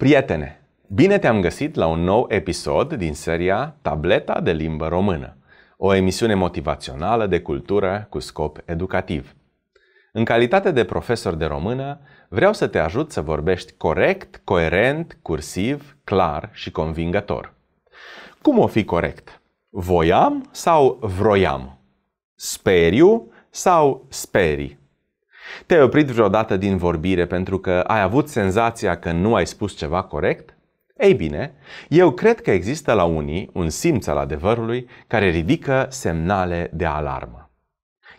Prietene, bine te-am găsit la un nou episod din seria Tableta de limbă română, o emisiune motivațională de cultură cu scop educativ. În calitate de profesor de română, vreau să te ajut să vorbești corect, coerent, cursiv, clar și convingător. Cum o fi corect? Voiam sau vroiam? Speriu sau speri? Te-ai oprit vreodată din vorbire pentru că ai avut senzația că nu ai spus ceva corect? Ei bine, eu cred că există la unii un simț al adevărului care ridică semnale de alarmă.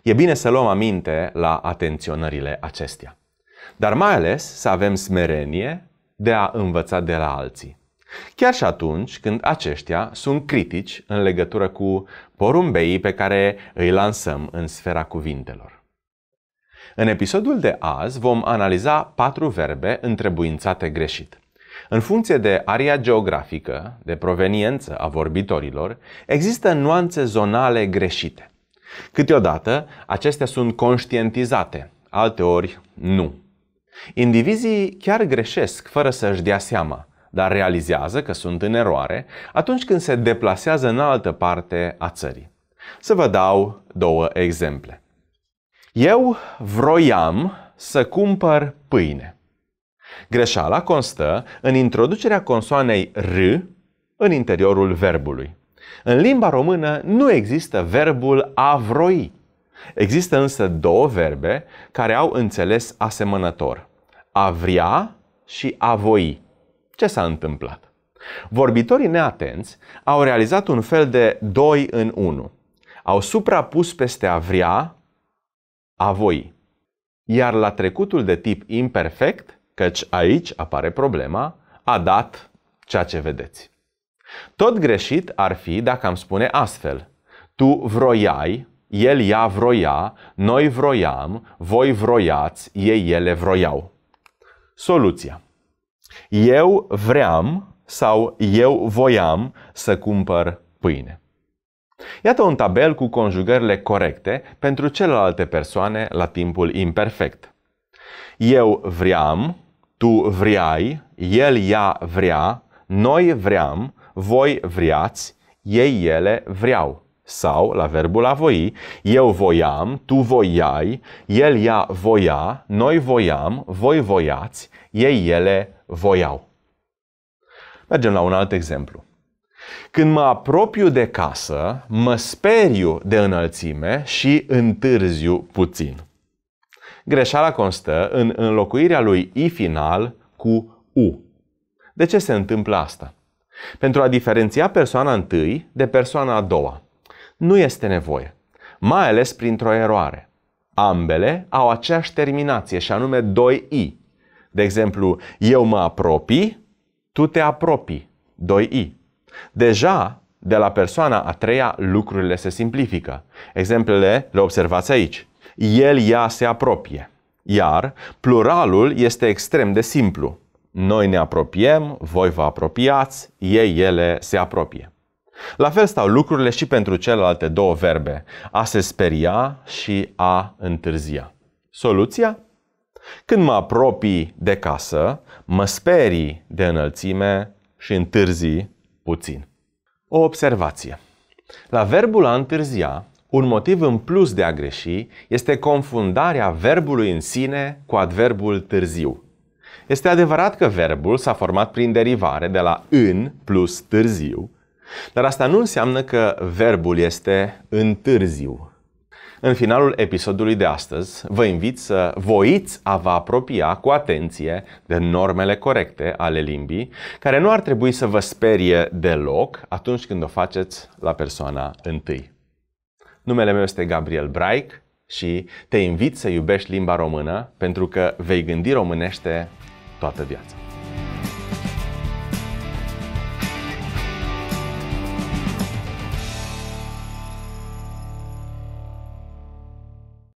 E bine să luăm aminte la atenționările acestea. Dar mai ales să avem smerenie de a învăța de la alții. Chiar și atunci când aceștia sunt critici în legătură cu porumbeii pe care îi lansăm în sfera cuvintelor. În episodul de azi vom analiza patru verbe întrebuințate greșit. În funcție de aria geografică, de proveniență a vorbitorilor, există nuanțe zonale greșite. Câteodată, acestea sunt conștientizate, alteori nu. Indivizii chiar greșesc fără să-și dea seama, dar realizează că sunt în eroare atunci când se deplasează în altă parte a țării. Să vă dau două exemple. Eu vroiam să cumpăr pâine. Greșeala constă în introducerea consoanei R în interiorul verbului. În limba română nu există verbul a vroi. Există însă două verbe care au înțeles asemănător. A vrea și a voi. Ce s-a întâmplat? Vorbitorii neatenți au realizat un fel de doi în 1. Au suprapus peste a vrea a voi. Iar la trecutul de tip imperfect, căci aici apare problema, a dat ceea ce vedeți. Tot greșit ar fi dacă am spune astfel. Tu vroiai, el ea vroia, noi vroiam, voi vroiați, ei ele vroiau. Soluția. Eu vream sau eu voiam să cumpăr pâine. Iată un tabel cu conjugările corecte pentru celelalte persoane la timpul imperfect. Eu vream, tu vreai, el ea vrea, noi vream, voi vreați, ei ele vreau. Sau, la verbul a voi, eu voiam, tu voiai, el ea voia, noi voiam, voi voiați, ei ele voiau. Mergem la un alt exemplu. Când mă apropiu de casă, mă speriu de înălțime și întârziu puțin. Greșeala constă în înlocuirea lui I final cu U. De ce se întâmplă asta? Pentru a diferenția persoana întâi de persoana a doua. Nu este nevoie, mai ales printr-o eroare. Ambele au aceeași terminație și anume 2i. De exemplu, eu mă apropii, tu te apropii, 2i. Deja, de la persoana a treia, lucrurile se simplifică. Exemplele le observați aici. El, ea se apropie. Iar pluralul este extrem de simplu. Noi ne apropiem, voi vă apropiați, ei, ele se apropie. La fel stau lucrurile și pentru celelalte două verbe, a se speria și a întârzia. Soluția? Când mă apropii de casă, mă sperii de înălțime și întârzii puțin. O observație. La verbul a întârzia, un motiv în plus de a greși este confundarea verbului în sine cu adverbul târziu. Este adevărat că verbul s-a format prin derivare de la în plus târziu, dar asta nu înseamnă că verbul este întârziu. În finalul episodului de astăzi, vă invit să voiți a vă apropia cu atenție de normele corecte ale limbii, care nu ar trebui să vă sperie deloc atunci când o faceți la persoana întâi. Numele meu este Gabriel Braic și te invit să iubești limba română pentru că vei gândi românește toată viața.